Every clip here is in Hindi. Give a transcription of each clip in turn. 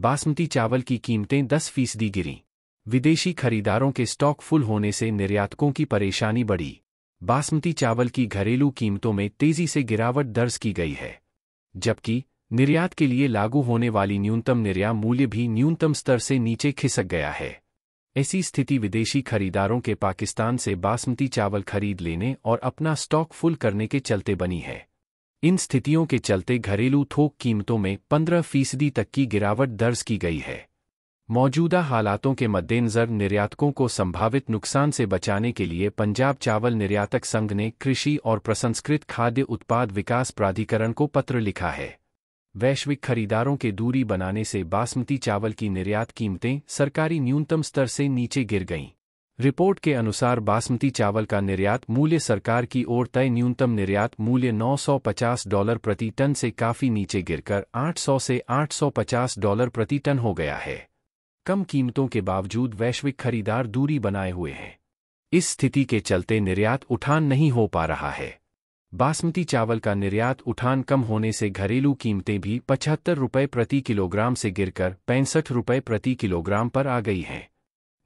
बासमती चावल की कीमतें 10 फीसदी गिरी विदेशी खरीदारों के स्टॉक फुल होने से निर्यातकों की परेशानी बढ़ी बासमती चावल की घरेलू कीमतों में तेजी से गिरावट दर्ज की गई है जबकि निर्यात के लिए लागू होने वाली न्यूनतम निर्यात मूल्य भी न्यूनतम स्तर से नीचे खिसक गया है ऐसी स्थिति विदेशी खरीदारों के पाकिस्तान से बासमती चावल खरीद लेने और अपना स्टॉक फुल करने के चलते बनी है इन स्थितियों के चलते घरेलू थोक कीमतों में 15 फीसदी तक की गिरावट दर्ज की गई है मौजूदा हालातों के मद्देनजर निर्यातकों को संभावित नुकसान से बचाने के लिए पंजाब चावल निर्यातक संघ ने कृषि और प्रसंस्कृत खाद्य उत्पाद विकास प्राधिकरण को पत्र लिखा है वैश्विक खरीदारों के दूरी बनाने से बासमती चावल की निर्यात कीमतें सरकारी न्यूनतम स्तर से नीचे गिर गईं रिपोर्ट के अनुसार बासमती चावल का निर्यात मूल्य सरकार की ओर तय न्यूनतम निर्यात मूल्य 950 डॉलर प्रति टन से काफी नीचे गिरकर 800 से 850 डॉलर प्रति टन हो गया है कम कीमतों के बावजूद वैश्विक खरीदार दूरी बनाए हुए हैं इस स्थिति के चलते निर्यात उठान नहीं हो पा रहा है बासमती चावल का निर्यात उठान कम होने से घरेलू कीमतें भी पचहत्तर रुपये प्रति किलोग्राम से गिरकर पैंसठ रुपये प्रति किलोग्राम पर आ गई हैं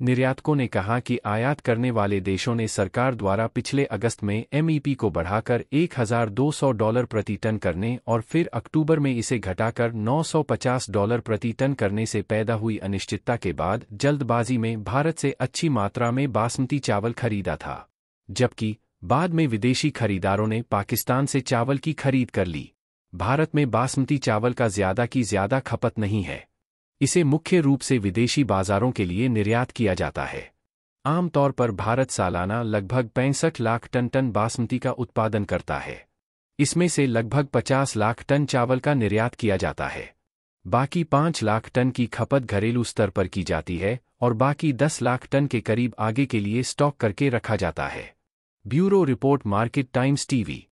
निर्यातकों ने कहा कि आयात करने वाले देशों ने सरकार द्वारा पिछले अगस्त में एमईपी e को बढ़ाकर 1,200 डॉलर प्रति टन करने और फिर अक्टूबर में इसे घटाकर 950 डॉलर प्रति टन करने से पैदा हुई अनिश्चितता के बाद जल्दबाजी में भारत से अच्छी मात्रा में बासमती चावल खरीदा था जबकि बाद में विदेशी खरीदारों ने पाकिस्तान से चावल की खरीद कर ली भारत में बासमती चावल का ज्यादा की ज्यादा खपत नहीं है इसे मुख्य रूप से विदेशी बाजारों के लिए निर्यात किया जाता है आमतौर पर भारत सालाना लगभग पैंसठ लाख टन टन बासमती का उत्पादन करता है इसमें से लगभग 50 लाख टन चावल का निर्यात किया जाता है बाकी 5 लाख टन की खपत घरेलू स्तर पर की जाती है और बाकी 10 लाख टन के करीब आगे के लिए स्टॉक करके रखा जाता है bureau report Market Times TV